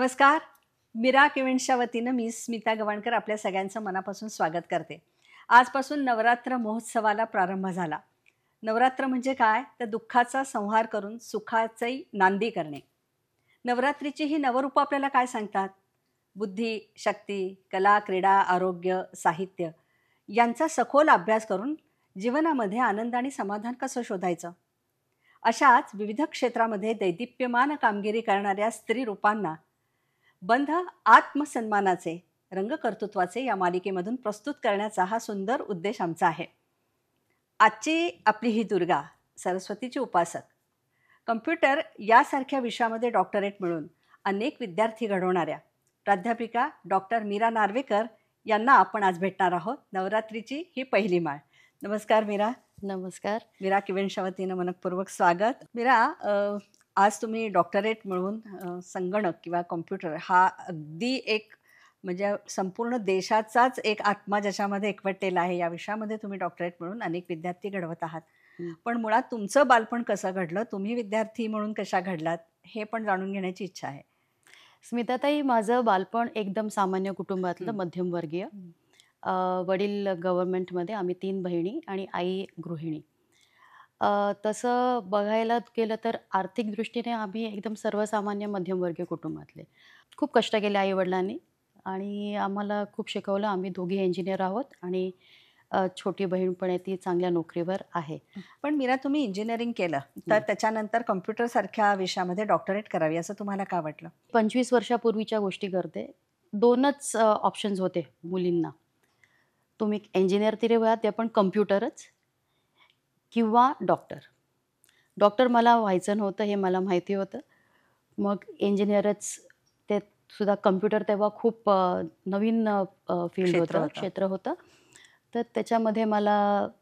नमस्कार मिरा इव्हेंट्सच्या वतीनं मी स्मिता गवणकर आपल्या सगळ्यांचं मनापासून स्वागत करते आजपासून नवरात्र महोत्सवाला प्रारंभ झाला नवरात्र म्हणजे काय तर दुःखाचा संहार करून सुखाचंही नांदी करणे नवरात्रीची ही नवरूप आपल्याला काय सांगतात बुद्धी शक्ती कला क्रीडा आरोग्य साहित्य यांचा सखोल अभ्यास करून जीवनामध्ये आनंद आणि समाधान कसं शोधायचं अशाच विविध क्षेत्रामध्ये दैदिप्यमान कामगिरी करणाऱ्या स्त्री रूपांना बंध आत्मसन्मानाचे रंगकर्तृत्वाचे या मालिकेमधून प्रस्तुत करण्याचा हा सुंदर उद्देश आमचा आहे आजची आपली ही दुर्गा सरस्वतीची उपासक कम्प्युटर यासारख्या विषयामध्ये डॉक्टरेट मिळून अनेक विद्यार्थी घडवणाऱ्या प्राध्यापिका डॉक्टर मीरा नार्वेकर यांना आपण आज भेटणार आहोत नवरात्रीची ही पहिली माळ नमस्कार मीरा नमस्कार मीरा किवेंशावतीनं मनपूर्वक स्वागत मीरा आज तुम्ही डॉक्टरेट म्हणून संगणक किंवा कॉम्प्युटर हा अगदी एक म्हणजे संपूर्ण देशाचाच एक आत्मा ज्याच्यामध्ये एकवटलेला आहे या विषयामध्ये तुम्ही डॉक्टरेट मिळून अनेक विद्यार्थी घडवत आहात पण मुळात तुमचं बालपण कसं घडलं तुम्ही विद्यार्थी म्हणून कशा घडलात हे पण जाणून घेण्याची इच्छा आहे स्मिताताई माझं बालपण एकदम सामान्य कुटुंबातलं मध्यमवर्गीय वडील गव्हर्नमेंटमध्ये आम्ही तीन बहिणी आणि आई गृहिणी तसं बघायला गेलं तर आर्थिक दृष्टीने आम्ही एकदम सर्वसामान्य मध्यमवर्गीय कुटुंबातले. खूप कष्ट केले आई-वडिलांनी आणि आम्हाला खूप शिकवलं. आम्ही दोघी इंजिनियर आहोत आणि छोटी बहीण पण आहे ती चांगल्या नोकरीवर आहे. पण मीरा तुम्ही इंजिनिअरिंग केलं, तर त्याच्यानंतर त्याच्यानंतर सारख्या विषयामध्ये डॉक्टरेट करावी असं तुम्हाला का वाटलं? पंचवीस वर्षापूर्वीच्या गोष्टी करते. दोनच ऑप्शन्स होते मुलींना. तुम्ही इंजिनिअर तिरे व्हा ते पण कम्प्युटरच किंवा डॉक्टर डॉक्टर मला व्हायचं नव्हतं हे मला माहिती होतं मग इंजिनियरच ते सुद्धा कम्प्युटर तेव्हा खूप नवीन फील्ड होतं क्षेत्र होतं तर त्याच्यामध्ये मला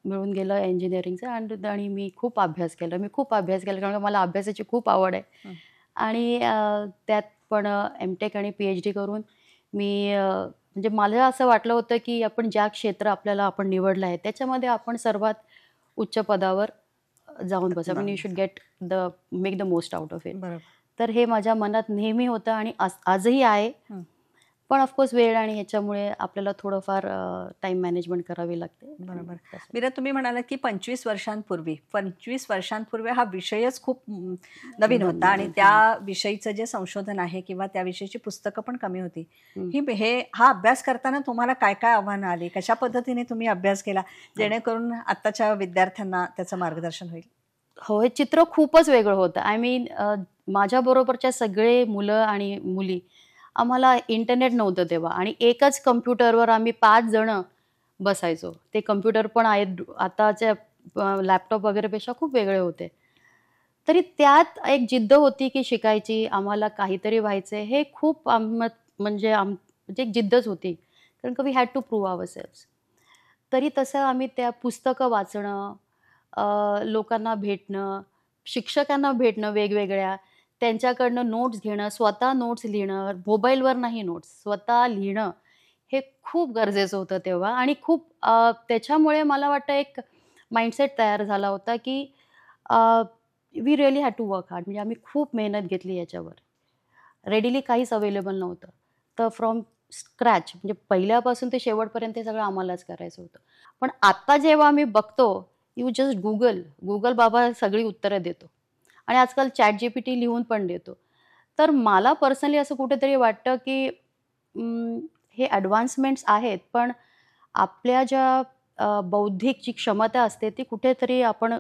मिळून गेलं इंजिनिअरिंगचं आणि आणि मी खूप अभ्यास केला मी खूप अभ्यास केला कारण मला अभ्यासाची खूप आवड आहे आणि त्यात पण एम टेक आणि पी एच डी करून मी म्हणजे मला असं वाटलं होतं की आपण ज्या क्षेत्र आपल्याला आपण निवडलं आहे त्याच्यामध्ये आपण सर्वात उच्च पदावर जाऊन बसा म्हणजे you should get the make the most out of it तर हे माझ्या मनात नेहमी होतं आणि आजही आहे पण ऑफकोर्स वेळ आणि ह्याच्यामुळे आपल्याला थोडंफार टाइम मॅनेजमेंट करावी लागते बरोबर मीरा तुम्ही म्हणाला की पंचवीस वर्षांपूर्वी पंचवीस वर्षांपूर्वी हा विषयच खूप नवीन होता आणि त्या त्याविषयीचं जे संशोधन आहे किंवा विषयीची पुस्तकं पण कमी होती ही हे हा अभ्यास करताना तुम्हाला काय काय आव्हानं आली कशा पद्धतीने तुम्ही अभ्यास केला जेणेकरून आत्ताच्या विद्यार्थ्यांना त्याचं मार्गदर्शन होईल हो हे चित्र खूपच वेगळं होतं आय मीन माझ्याबरोबरच्या सगळे मुलं आणि मुली आम्हाला इंटरनेट नव्हतं तेव्हा आणि एकच कम्प्युटरवर आम्ही पाच जण बसायचो ते कम्प्युटर पण आहेत आताच्या लॅपटॉप वगैरेपेक्षा खूप वेगळे होते तरी त्यात एक जिद्द होती की शिकायची आम्हाला काहीतरी व्हायचे हे खूप आम म्हणजे आम म्हणजे एक जिद्दच होती कारण का we had to prove ourselves तरी तसं आम्ही त्या पुस्तकं वाचणं लोकांना भेटणं शिक्षकांना भेटणं वेगवेगळ्या त्यांच्याकडनं नोट्स घेणं स्वतः नोट्स लिहिणं मोबाईलवर नाही नोट्स स्वतः लिहिणं हे खूप गरजेचं होतं तेव्हा आणि खूप त्याच्यामुळे मला वाटतं एक माइंडसेट तयार झाला होता की we really had to work hard म्हणजे आम्ही खूप मेहनत घेतली याच्यावर रेडीली काहीच अवेलेबल नव्हतं तर फ्रॉम स्क्रॅच म्हणजे पहिल्यापासून ते शेवटपर्यंत हे सगळं आम्हालाच करायचं होतं पण आत्ता जेव्हा आम्ही बघतो यू जस्ट गुगल गुगल बाबा सगळी उत्तरं देतो आणि आजकाल चॅट जी पी टी लिहून पण देतो तर मला पर्सनली असं कुठेतरी वाटतं की हे ॲडव्हान्समेंट्स आहेत पण आपल्या ज्या बौद्धिक जी क्षमता असते ती कुठेतरी आपण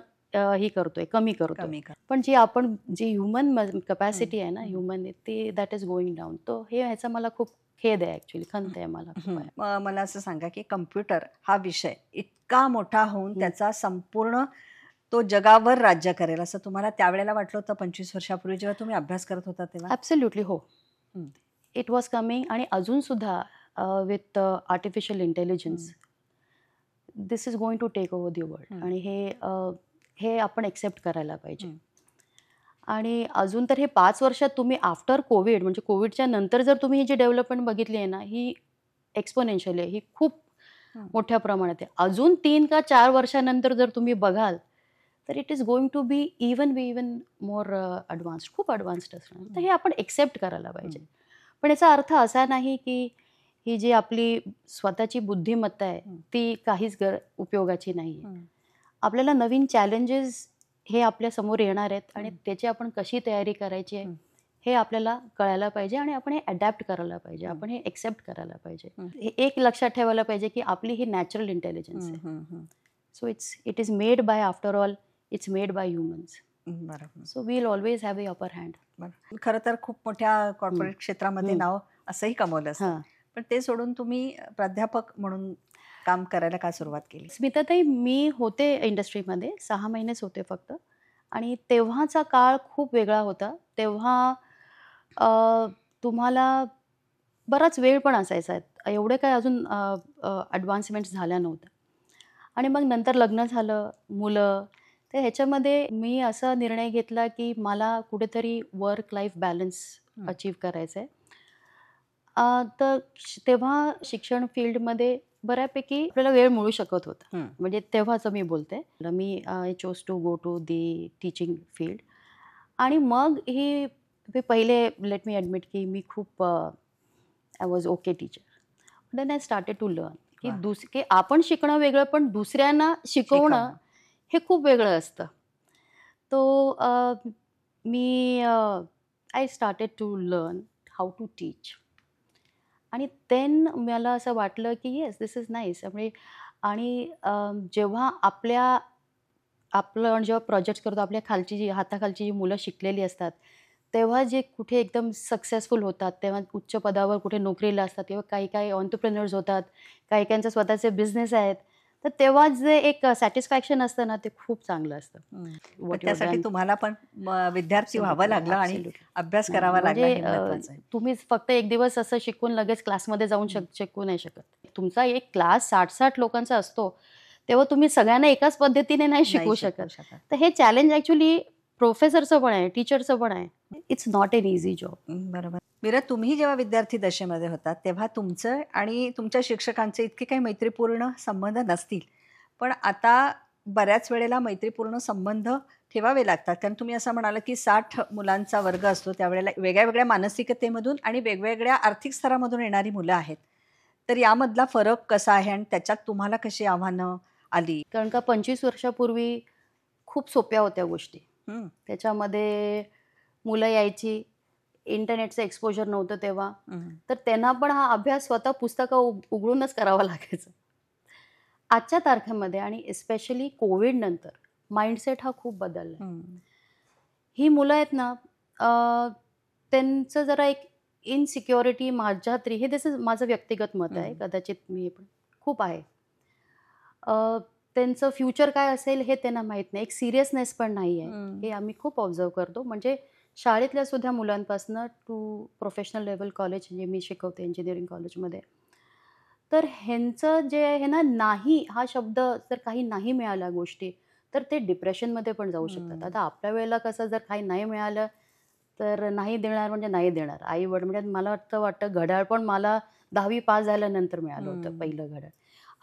ही करतोय कमी करतो पण जी आपण जी ह्युमन कपॅसिटी आहे ना ह्युमन ती दॅट इज गोइंग डाऊन तो हे ह्याचा मला खूप खेद आहे ॲक्च्युली खंत आहे मला मला असं सांगा की कम्प्युटर हा विषय इतका मोठा होऊन त्याचा संपूर्ण तो जगावर राज्य करेल असं तुम्हाला त्यावेळेला वाटलं होतं पंचवीस वर्षापूर्वी जेव्हा तुम्ही अभ्यास करत होता तेव्हा ॲब्सल्युटली हो इट वॉज कमिंग आणि अजून सुद्धा with artificial intelligence this is going to take over the world आणि हे हे आपण एक्सेप्ट करायला पाहिजे आणि अजून तर हे पाच वर्षात तुम्ही आफ्टर कोविड म्हणजे कोविडच्या नंतर जर तुम्ही ही जी डेव्हलपमेंट बघितली आहे ना ही एक्सपोनेन्शियल आहे ही खूप मोठ्या प्रमाणात आहे अजून तीन का चार वर्षानंतर जर तुम्ही बघाल तर it is going to be even be even more advanced खूप अडव्हान्स्ड असणार तर हे आपण एक्सेप्ट करायला पाहिजे पण याचा अर्थ असा नाही की ही जी आपली स्वतःची बुद्धिमत्ता आहे ती काहीच गर उपयोगाची नाही आहे आपल्याला नवीन चॅलेंजेस हे आपल्या समोर येणार आहेत आणि त्याची आपण कशी तयारी करायची आहे हे आपल्याला कळायला पाहिजे आणि आपण हे अडॅप्ट करायला पाहिजे आपण हे एक्सेप्ट करायला पाहिजे हे एक लक्षात ठेवायला पाहिजे की आपली ही नॅचरल इंटेलिजन्स आहे so it's it is made by after all it's made by humans बरोबर so we'll always have a upper hand खरं तर खूप मोठ्या कॉर्पोरेट क्षेत्रामध्ये नाव असंही कमवलं पण ते सोडून तुम्ही प्राध्यापक म्हणून काम करायला का सुरुवात केली स्मिताताई मी होते इंडस्ट्रीमध्ये सहा महिनेच होते फक्त आणि तेव्हाचा काळ खूप वेगळा होता तेव्हा तुम्हाला बराच वेळ पण असायचा आहे एवढे काय अजून ॲडव्हान्समेंट झाल्या नव्हत्या आणि मग नंतर लग्न झालं मुलं तर ह्याच्यामध्ये मी असा निर्णय घेतला की मला कुठेतरी वर्क लाईफ बॅलन्स अचीव करायचं आहे तर तेव्हा शिक्षण फील्डमध्ये बऱ्यापैकी आपल्याला वेळ मिळू शकत होता म्हणजे तेव्हाच मी बोलते मी I chose to go to the teaching field आणि मग ही मी पहिले लेट मी ॲडमिट की मी खूप I was okay teacher then I started to learn की दुस की आपण शिकणं वेगळं पण दुसऱ्यांना शिकवणं हे खूप वेगळं असतं तो मी I started to learn how to teach आणि देन मला असं वाटलं की येस दिस इज नाईस म्हणजे आणि जेव्हा आपल्या आपलं जेव्हा प्रोजेक्ट करतो आपल्या खालची जी हाताखालची जी मुलं शिकलेली असतात तेव्हा जे कुठे एकदम सक्सेसफुल होतात तेव्हा उच्च पदावर कुठे नोकरीला असतात किंवा काही काही ऑन्टरप्रेनर्स होतात काही काहींचे स्वतःचे बिझनेस आहेत तर तेव्हा जे एक सॅटिस्फॅक्शन असतं ना ते खूप चांगलं असतं त्यासाठी तुम्हाला पण विद्यार्थी व्हावं लागलं आणि अभ्यास करावा लागला म्हणजे, तुम्ही फक्त एक दिवस असं शिकून लगेच क्लासमध्ये जाऊन शिकू नाही शकत तुमचा एक क्लास साठ साठ लोकांचा असतो तेव्हा तुम्ही सगळ्यांना एकाच पद्धतीने नाही शिकवू शकत तर हे चॅलेंज ऍक्च्युली प्रोफेसरचं पण आहे टीचरचं पण आहे it's not an easy job बरोबर मीरा तुम्ही जेव्हा विद्यार्थी दशेमध्ये होता तेव्हा तुमचं आणि तुमच्या शिक्षकांचे इतके काही मैत्रीपूर्ण संबंध नसतील पण आता बऱ्याच वेळेला मैत्रीपूर्ण संबंध ठेवावे लागतात कारण तुम्ही असं म्हणाला की साठ मुलांचा वर्ग असतो त्यावेळेला वेगळ्या वेगळ्या मानसिकतेमधून आणि वेगवेगळ्या आर्थिक स्तरामधून येणारी मुलं आहेत तर यामधला फरक कसा आहे आणि त्याच्यात तुम्हाला कशी आव्हानं आली कारण का पंचवीस वर्षापूर्वी खूप सोप्या होत्या गोष्टी त्याच्यामध्ये मुलं यायची इंटरनेटचं एक्सपोजर नव्हतं तेव्हा तर त्यांना पण हा अभ्यास स्वतः पुस्तकं उघडूनच करावा लागायचा आजच्या तारखेमध्ये आणि एस्पेशली कोविड नंतर माइंडसेट हा खूप बदलला ही मुलं आहेत ना त्यांचं जरा एक इनसिक्युरिटी माझ्या तरी हे त्याचं माझं व्यक्तिगत मत आहे कदाचित मी पण खूप आहे त्यांचं फ्युचर काय असेल हे त्यांना माहीत नाही एक सिरियसनेस पण नाही आहे हे आम्ही खूप ऑब्झर्व करतो म्हणजे शाळेतल्या सुद्धा मुलांपासनं टू प्रोफेशनल लेवल कॉलेज जे मी शिकवते इंजिनिअरिंग कॉलेजमध्ये तर ह्यांचं जे आहे ना नाही हा शब्द जर काही नाही मिळाला गोष्टी तर ते डिप्रेशनमध्ये पण जाऊ शकतात आता आपल्या वेळेला कसं जर काही नाही मिळालं तर नाही देणार म्हणजे नाही देणार आई वड म्हणजे मला वाटतं वाटतं घड्याळ पण मला दहावी पास झाल्यानंतर मिळालं होतं पहिलं घड्याळ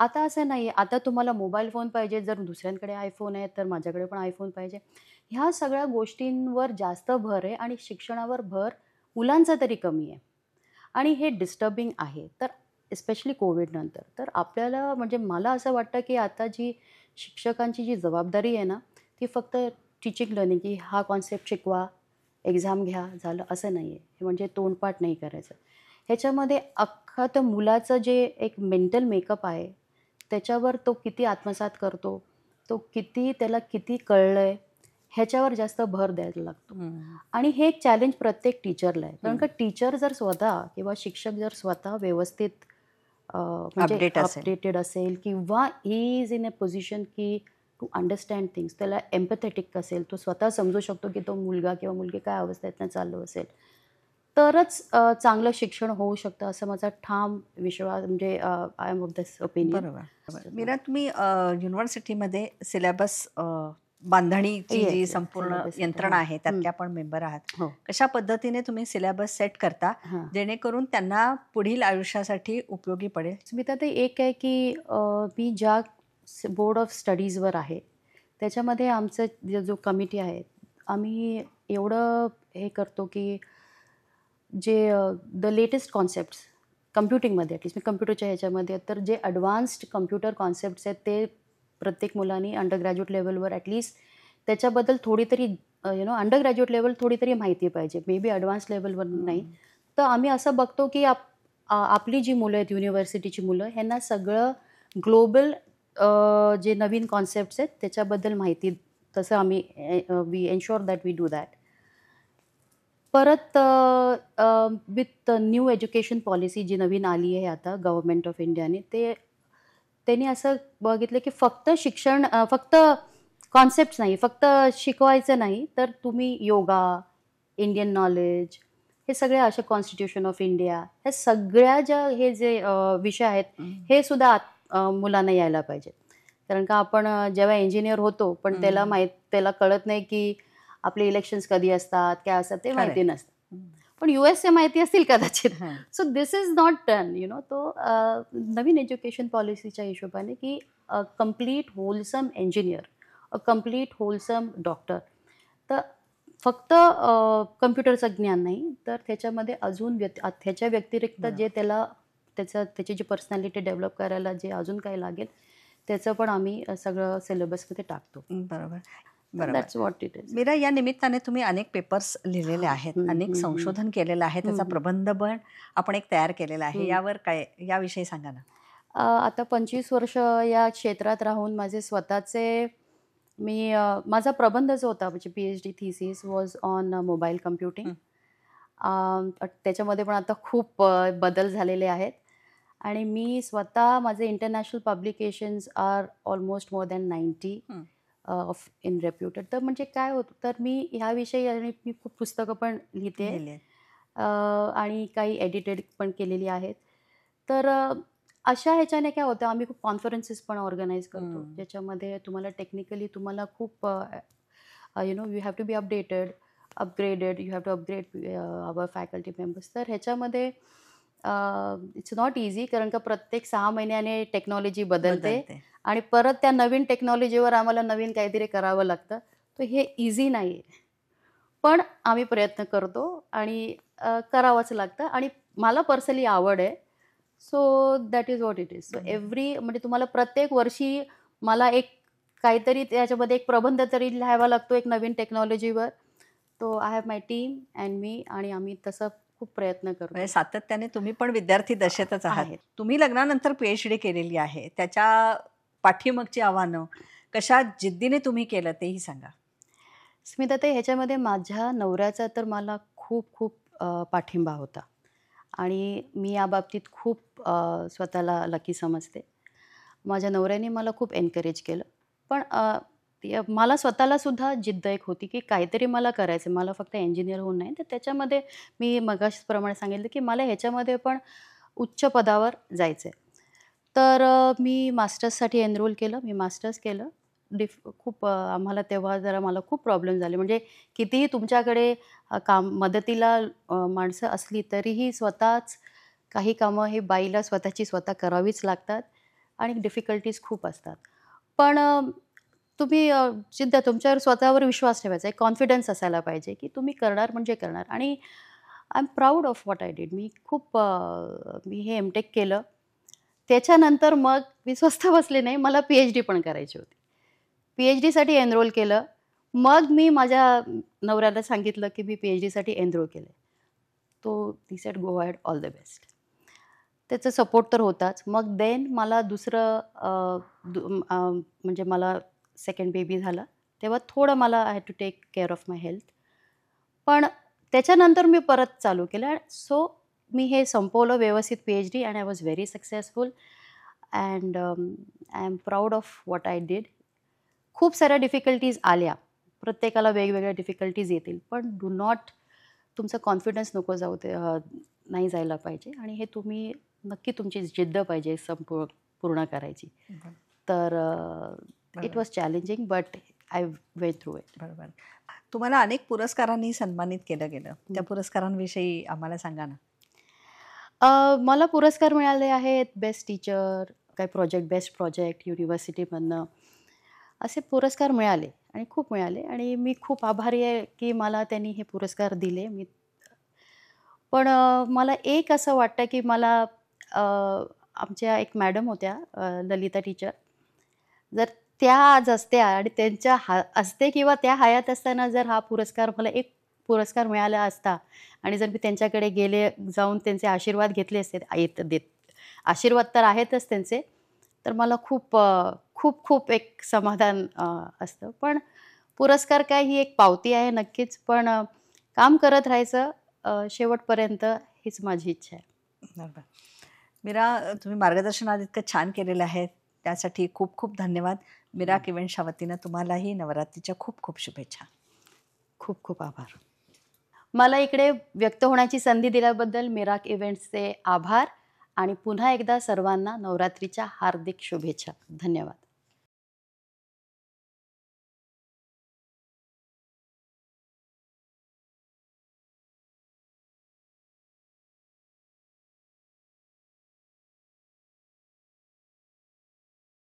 आता असं नाही आता तुम्हाला मोबाईल फोन पाहिजे जर दुसऱ्यांकडे आयफोन आहे तर माझ्याकडे पण आयफोन पाहिजे ह्या सगळ्या गोष्टींवर जास्त भर आहे आणि शिक्षणावर भर मुलांचा तरी कमी आहे आणि हे डिस्टर्बिंग आहे तर एस्पेशली कोविडनंतर तर आपल्याला म्हणजे मला असं वाटतं की आता जी शिक्षकांची जी जबाबदारी आहे ना ती फक्त टीचिंग लर्निंग की हा कॉन्सेप्ट शिकवा एक्झाम घ्या झालं असं नाही आहे हे म्हणजे तोंडपाठ नाही करायचं ह्याच्यामध्ये अख्खा तर मुलाचं जे एक मेंटल मेकअप आहे त्याच्यावर तो किती आत्मसात करतो तो किती त्याला किती कळलं आहे ह्याच्यावर जास्त भर द्यायला लागतो आणि हे एक चॅलेंज प्रत्येक टीचरला आहे कारण का टीचर जर स्वतः किंवा शिक्षक जर स्वतः व्यवस्थित अपडेटेड म्हणजे असेल किंवा he is in a position की टू अंडरस्टँड थिंग्स त्याला एम्पथेटिक असेल तो स्वतः समजू शकतो की तो मुलगा किंवा मुलगी काय अवस्थेतनं चाललो असेल तरच चांगलं शिक्षण होऊ शकतं असं माझा ठाम विश्वास म्हणजे I am of this opinion बरोबर मीरा तुम्ही युनिव्हर्सिटीमध्ये सिलेबस बांधणीची जी संपूर्ण यंत्रणा आहे त्यातले आपण मेंबर आहात हो. कशा पद्धतीने तुम्ही सिलेबस सेट करता जेणेकरून त्यांना पुढील आयुष्यासाठी उपयोगी पडेल मी ते एक आहे की मी ज्या बोर्ड ऑफ स्टडीजवर आहे त्याच्यामध्ये आमचं जो कमिटी आहे आम्ही एवढं हे करतो की जे द लेटेस्ट कॉन्सेप्ट्स कम्प्युटिंगमध्ये ॲटलीस्ट मी कम्प्युटरच्या ह्याच्यामध्ये तर जे ॲडव्हान्स्ड कम्प्युटर कॉन्सेप्ट्स आहेत ते प्रत्येक मुलांनी अंडर ग्रॅज्युएट लेवलवर ॲटलिस्ट त्याच्याबद्दल थोडी तरी you know undergraduate level थोडी तरी माहिती पाहिजे मे बी ॲडव्हान्स लेवलवर नाही तर आम्ही असं बघतो की आप आपली जी मुलं आहेत युनिव्हर्सिटीची मुलं ह्यांना सगळं ग्लोबल जे नवीन कॉन्सेप्ट्स आहेत त्याच्याबद्दल माहिती तसं आम्ही we ensure that we do that परत विथ न्यू एज्युकेशन पॉलिसी जी नवीन आली आहे आता गव्हर्मेंट ऑफ इंडियाने ते त्यांनी असं बघितलं की फक्त शिक्षण फक्त कॉन्सेप्ट नाही फक्त शिकवायचं नाही तर तुम्ही योगा इंडियन नॉलेज हे सगळे असे कॉन्स्टिट्यूशन ऑफ इंडिया ह्या सगळ्या ज्या हे जे विषय आहेत हे सुद्धा मुलांना यायला पाहिजे कारण का आपण जेव्हा इंजिनियर होतो पण त्याला माहित त्याला कळत नाही की आपले इलेक्शन कधी असतात काय असतात ते माहिती नसतात पण यू एस ए माहिती असतील कदाचित so this is not done you know तो नवीन एज्युकेशन पॉलिसीच्या हिशोबाने की a complete wholesome engineer a complete wholesome doctor तर फक्त कम्प्युटरचं ज्ञान नाही तर त्याच्यामध्ये अजून व्यक्ती त्याच्या व्यतिरिक्त जे त्याला त्याचं त्याची जी पर्सनॅलिटी डेव्हलप करायला जे अजून काही लागेल त्याचं पण आम्ही सगळं सिलेबसमध्ये टाकतो बरोबर वॉट इट मीरा या निमित्ताने तुम्ही अनेक पेपर्स लिहिलेले आहेत अनेक संशोधन केलेलं आहे त्याचा प्रबंध पण आपण एक तयार केलेला आहे यावर काय याविषयी सांगा ना आता पंचवीस वर्ष या क्षेत्रात राहून माझे स्वतःचे मी माझा प्रबंध जो होता म्हणजे P H D thesis was on mobile computing त्याच्यामध्ये पण आता खूप बदल झालेले आहेत आणि मी स्वतः माझे international publications are almost more than ninety of in reputed तर म्हणजे काय होतं तर मी ह्याविषयी आणि मी खूप पुस्तकं पण लिहिते आणि काही एडिटेड पण केलेली आहेत तर अशा ह्याच्याने काय होतं आम्ही खूप कॉन्फरन्सेस पण ऑर्गनाईज करतो ज्याच्यामध्ये तुम्हाला टेक्निकली तुम्हाला खूप you know you have to be updated upgraded you have to upgrade our faculty members तर ह्याच्यामध्ये इट्स नॉट इझी कारण का प्रत्येक सहा महिन्याने टेक्नॉलॉजी बदलते आणि परत त्या नवीन टेक्नॉलॉजीवर आम्हाला नवीन काहीतरी करावं लागतं तर हे इझी नाही आहे पण आम्ही प्रयत्न करतो आणि करावंच लागतं आणि मला पर्सनली आवड आहे so that is what it is so every म्हणजे तुम्हाला प्रत्येक वर्षी मला एक काहीतरी त्याच्यामध्ये एक प्रबंध तरी लिहावा लागतो एक नवीन टेक्नॉलॉजीवर तो I have my team and मी आणि आम्ही तसं खूप प्रयत्न करतो म्हणजे सातत्याने तुम्ही पण विद्यार्थी दशेतच आहात तुम्ही लग्नानंतर पी एच डी केलेली आहे त्याच्या पाठीमागची आव्हानं कशा जिद्दीने तुम्ही केलं तेही सांगा स्मिता ते ह्याच्यामध्ये माझ्या नवऱ्याचा तर मला खूप खूप पाठिंबा होता आणि मी या बाबतीत खूप स्वतःला लकी समजते माझ्या नवऱ्याने मला खूप एनकरेज केलं पण मला स्वतःलासुद्धा जिद्द एक होती की काहीतरी मला करायचं मला फक्त इंजिनियर होऊन नाही तर त्याच्यामध्ये मी मगाशप्रमाणे सांगितलं की मला ह्याच्यामध्ये पण उच्च पदावर जायचं आहे तर मी मास्टर्ससाठी एनरोल केलं. मी मास्टर्स केलं. डिफ खूप आम्हाला तेव्हा जरा मला खूप प्रॉब्लेम झाले. म्हणजे कितीही तुमच्याकडे काम मदतीला माणसं असली तरीही स्वतःच काही कामं हे बाईला स्वतःची स्वतः करावीच लागतात आणि डिफिकल्टीज खूप असतात. पण तुम्ही चिंता जिद्द तुमच्यावर स्वतःवर विश्वास ठेवायचा. एक कॉन्फिडन्स असायला पाहिजे, की तुम्ही करणार म्हणजे करणार आणि I am proud of what I did. मी खूप मी हे एम-टेक केलं. त्याच्यानंतर मग मी स्वस्त बसले नाही मला पी एच डी पण करायची होती पी एच डीसाठी एनरोल केलं मग मी माझ्या नवऱ्याला सांगितलं की मी पी एच डीसाठी एनरोल केलं तो ती said go ahead all the best त्याचा सपोर्ट तर होताच मग देन मला दुसरं म्हणजे मला सेकंड बेबी झाला तेव्हा थोडं मला I to take care of my health पण त्याच्यानंतर मी परत चालू केलं सो मी हे संपवलं व्यवस्थित P H D and I was very successful and I am proud of what I did खूप साऱ्या डिफिकल्टीज आल्या प्रत्येकाला वेगवेगळ्या डिफिकल्टीज येतील पण डू नॉट तुमचा कॉन्फिडन्स नको जाऊ ते नाही जायला पाहिजे आणि हे तुम्ही नक्की तुमची जिद्द पाहिजे संपूर्ण पूर्ण करायची तर it was challenging but I way through it बरोबर तुम्हाला अनेक पुरस्कारांनी सन्मानित केलं गेलं त्या पुरस्कारांविषयी आम्हाला सांगा ना मला पुरस्कार मिळाले आहेत बेस्ट टीचर, काही प्रोजेक्ट बेस्ट प्रोजेक्ट युनिव्हर्सिटीमधनं. असे पुरस्कार मिळाले आणि खूप मिळाले आणि मी खूप आभारी आहे, की मला त्यांनी हे पुरस्कार दिले. मी पण मला एक असं वाटतं, की मला आमच्या एक मॅडम होत्या ललिता टीचर. जर त्या आज असत्या आणि त्यांच्या हा असते किंवा त्या हयात असताना जर हा पुरस्कार मला एक पुरस्कार मिळाला असता आणि जर मी त्यांच्याकडे गेले जाऊन त्यांचे आशीर्वाद घेतले असते येत देत आशीर्वाद तर आहेतच त्यांचे तर मला खूप खूप खूप एक समाधान असतं पण पुरस्कार काय ही एक पावती आहे नक्कीच पण काम करत राहायचं शेवटपर्यंत हीच माझी इच्छा आहे मीरा तुम्ही मार्गदर्शन आज इतकं छान केलेलं आहे त्यासाठी खूप खूप धन्यवाद मीरा किवेंशावतीनं तुम्हालाही नवरात्रीच्या खूप खूप शुभेच्छा खूप खूप आभार मला इकडे व्यक्त होण्याची संधी दिल्याबद्दल मिराक इव्हेंट्सचे आभार आणि पुन्हा एकदा सर्वांना नवरात्रीच्या हार्दिक शुभेच्छा धन्यवाद